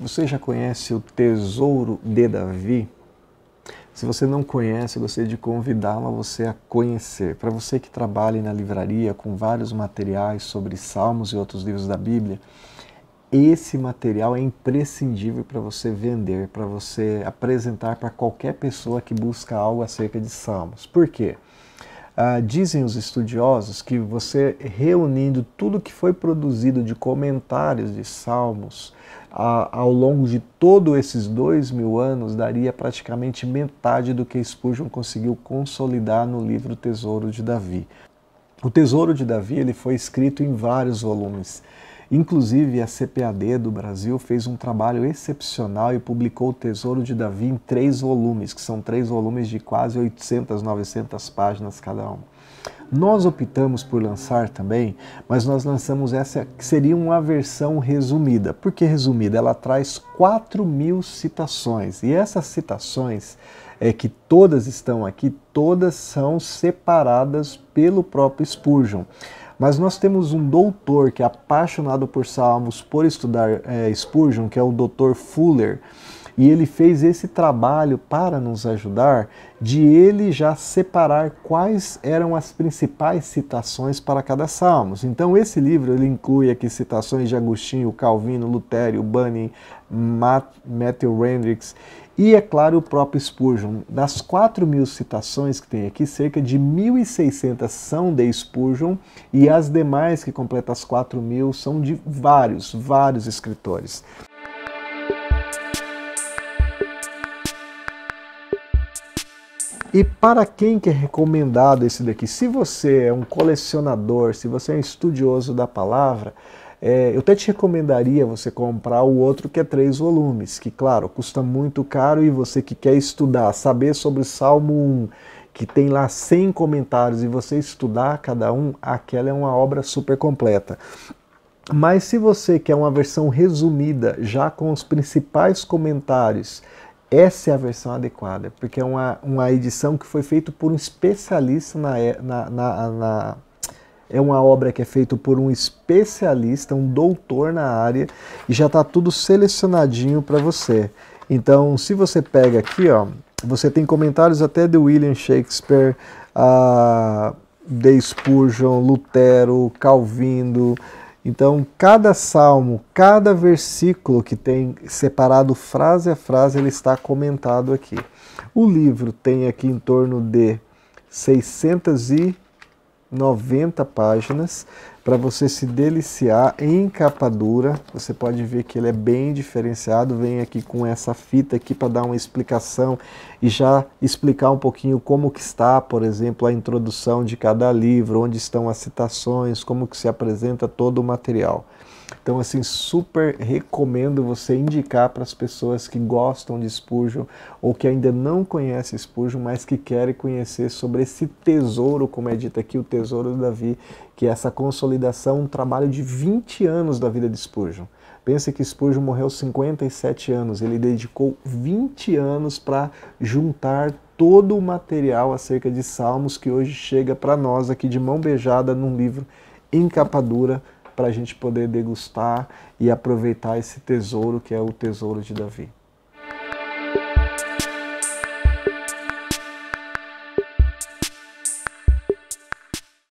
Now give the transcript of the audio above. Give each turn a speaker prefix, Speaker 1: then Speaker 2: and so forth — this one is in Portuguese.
Speaker 1: Você já conhece o Tesouro de Davi? Se você não conhece, gostaria de convidá-lo a você a conhecer. Para você que trabalha na livraria com vários materiais sobre Salmos e outros livros da Bíblia, esse material é imprescindível para você vender, para você apresentar para qualquer pessoa que busca algo acerca de Salmos. Por quê? Ah, dizem os estudiosos que você reunindo tudo que foi produzido de comentários de salmos ah, ao longo de todos esses dois mil anos daria praticamente metade do que Spurgeon conseguiu consolidar no livro Tesouro de Davi. O Tesouro de Davi ele foi escrito em vários volumes. Inclusive, a CPAD do Brasil fez um trabalho excepcional e publicou o Tesouro de Davi em três volumes, que são três volumes de quase 800, 900 páginas cada um. Nós optamos por lançar também, mas nós lançamos essa que seria uma versão resumida. Por que resumida? Ela traz 4 mil citações e essas citações é que todas estão aqui, todas são separadas pelo próprio Spurgeon. Mas nós temos um doutor que é apaixonado por salmos, por estudar é, Spurgeon, que é o doutor Fuller. E ele fez esse trabalho para nos ajudar de ele já separar quais eram as principais citações para cada salmo. Então esse livro ele inclui aqui citações de Agostinho, Calvino, Lutério, Bunning, Matt, Matthew Hendricks e, é claro, o próprio Spurgeon. Das 4 mil citações que tem aqui, cerca de 1.600 são de Spurgeon e as demais que completam as 4 mil são de vários, vários escritores. E para quem que é recomendado esse daqui? Se você é um colecionador, se você é um estudioso da palavra, é, eu até te recomendaria você comprar o outro que é três volumes, que claro, custa muito caro e você que quer estudar, saber sobre Salmo 1, que tem lá 100 comentários e você estudar cada um, aquela é uma obra super completa. Mas se você quer uma versão resumida, já com os principais comentários, essa é a versão adequada, porque é uma, uma edição que foi feita por um especialista na, é, na, na, na é uma obra que é feita por um especialista, um doutor na área, e já está tudo selecionadinho para você. Então, se você pega aqui, ó, você tem comentários até de William Shakespeare, a uh, de Spurgeon, Lutero, Calvindo. Então, cada salmo, cada versículo que tem separado frase a frase, ele está comentado aqui. O livro tem aqui em torno de 600 e 90 páginas para você se deliciar em capa dura. Você pode ver que ele é bem diferenciado. Vem aqui com essa fita aqui para dar uma explicação e já explicar um pouquinho como que está, por exemplo, a introdução de cada livro, onde estão as citações, como que se apresenta todo o material. Então, assim, super recomendo você indicar para as pessoas que gostam de Spurgeon ou que ainda não conhecem Spurgeon, mas que querem conhecer sobre esse tesouro, como é dito aqui, o tesouro de Davi, que é essa consolidação, um trabalho de 20 anos da vida de Spurgeon. Pensa que Spurgeon morreu 57 anos, ele dedicou 20 anos para juntar todo o material acerca de Salmos que hoje chega para nós aqui de mão beijada num livro em capa dura para a gente poder degustar e aproveitar esse tesouro que é o tesouro de Davi.